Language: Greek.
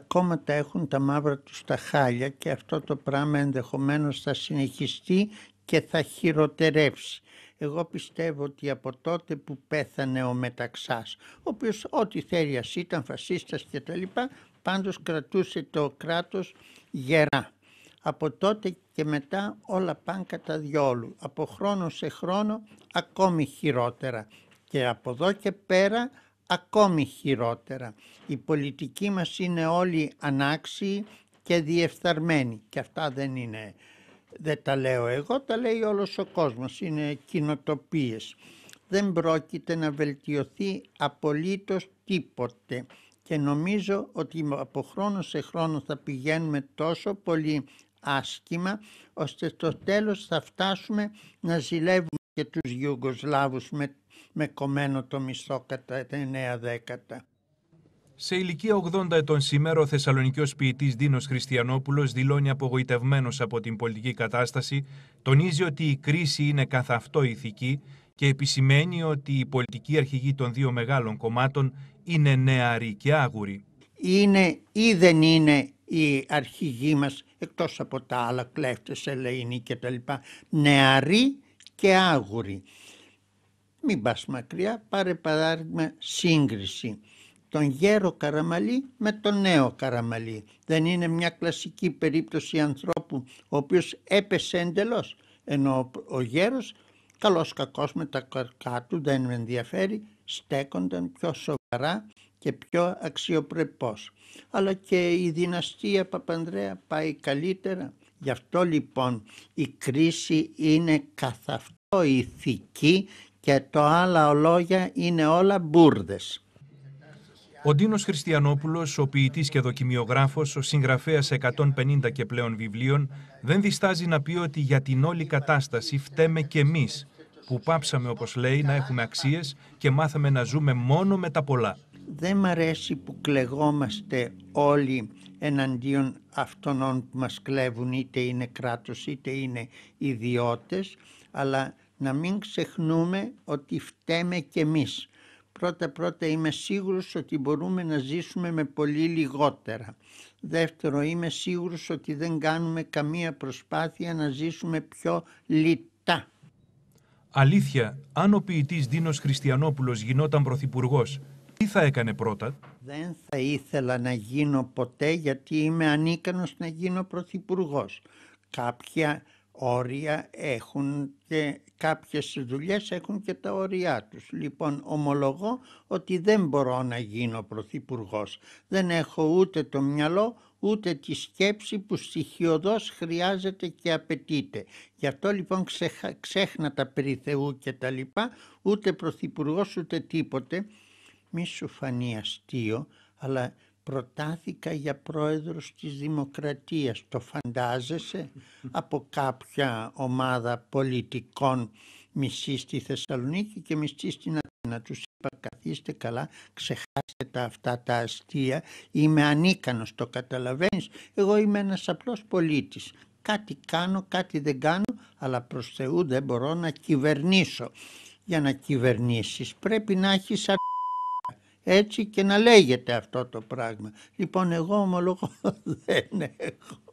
Ακόμα τα έχουν τα μαύρα τους τα χάλια και αυτό το πράγμα ενδεχομένως θα συνεχιστεί και θα χειροτερεύσει. Εγώ πιστεύω ότι από τότε που πέθανε ο Μεταξάς, ο οποίος ό,τι θέλει ας ήταν φασίστας και τα λοιπά, πάντως κρατούσε το κράτος γερά. Από τότε και μετά όλα πάνε κατά διόλου. Από χρόνο σε χρόνο ακόμη χειρότερα. Και από εδώ και πέρα ακόμη χειρότερα. Η πολιτική μας είναι όλοι ανάξιοι και διεφθαρμένοι και αυτά δεν είναι, δεν τα λέω εγώ, τα λέει όλος ο κόσμος, είναι κοινοτοπίες. Δεν πρόκειται να βελτιωθεί απολύτως τίποτε και νομίζω ότι από χρόνο σε χρόνο θα πηγαίνουμε τόσο πολύ άσχημα ώστε στο τέλος θα φτάσουμε να ζηλεύουμε και τους Ιουγκοσλάβους με, με κομμένο το μισθό κατά 9 δέκατα. Σε ηλικία 80 ετών σήμερα, ο Θεσσαλονικιός ποιητής Δίνος Χριστιανόπουλος δηλώνει απογοητευμένος από την πολιτική κατάσταση, τονίζει ότι η κρίση είναι καθ' αυτό ηθική και επισημαίνει ότι η πολιτική αρχηγή των δύο μεγάλων κομμάτων είναι νεαρή και άγουρη. Είναι ή δεν είναι η αρχηγή μας, εκτός από τα άλλα κλέφτες, ελεηνοί και τα νεαροί και άγουρη. Μην πας μακριά, πάρε παράδειγμα σύγκριση. Τον γέρο καραμαλή με τον νέο καραμαλή. Δεν είναι μια κλασική περίπτωση ανθρώπου ο οποίος έπεσε εντελώς. Ενώ ο γέρος, καλός κακός με τα καρκά του, δεν με ενδιαφέρει, στέκονταν πιο σοβαρά και πιο αξιοπρεπώς. Αλλά και η δυναστεία Παπανδρέα πάει καλύτερα. Γι' αυτό λοιπόν η κρίση είναι καθ' αυτό ηθική και το άλλα ολόγια είναι όλα μπουρδες. Ο Ντίνος Χριστιανόπουλος, ο ποιητής και δοκιμιογράφος, ο συγγραφέας 150 και πλέον βιβλίων, δεν διστάζει να πει ότι για την όλη κατάσταση φταίμε και εμείς, που πάψαμε όπως λέει να έχουμε αξίες και μάθαμε να ζούμε μόνο με τα πολλά δεν μ' αρέσει που κλεγόμαστε όλοι εναντίον αυτών που μας κλέβουν είτε είναι κράτος είτε είναι ιδιώτες αλλά να μην ξεχνούμε ότι φταίμε κι εμείς. Πρώτα πρώτα είμαι σίγουρος ότι μπορούμε να ζήσουμε με πολύ λιγότερα. Δεύτερο είμαι σίγουρος ότι δεν κάνουμε καμία προσπάθεια να ζήσουμε πιο λιτά. Αλήθεια, αν ο ποιητής Δίνος Χριστιανόπουλος γινόταν πρωθυπουργός θα έκανε πρώτα. Δεν θα ήθελα να γίνω ποτέ γιατί είμαι ανίκανος να γίνω πρωθυπουργός. Κάποια όρια έχουν και κάποιες δουλειές έχουν και τα όρια τους. Λοιπόν, ομολογώ ότι δεν μπορώ να γίνω πρωθυπουργός. Δεν έχω ούτε το μυαλό, ούτε τη σκέψη που στοιχειοδός χρειάζεται και απαιτείται. Γι' αυτό λοιπόν ξέχνα τα περιθεού και τα λοιπά, ούτε πρωθυπουργός ούτε τίποτε μη σου φανεί αστείο, αλλά προτάθηκα για πρόεδρος της Δημοκρατίας. Το φαντάζεσαι από κάποια ομάδα πολιτικών μισή στη Θεσσαλονίκη και μισή στην Αθήνα. Τους είπα καθίστε καλά, ξεχάσετε τα αυτά τα αστεία, είμαι ανίκανος, το καταλαβαίνεις. Εγώ είμαι ένας απλός πολίτης. Κάτι κάνω, κάτι δεν κάνω, αλλά προς Θεού δεν μπορώ να κυβερνήσω. Για να κυβερνήσεις πρέπει να έχεις έτσι και να λέγεται αυτό το πράγμα. Λοιπόν, εγώ ομολογώ δεν έχω.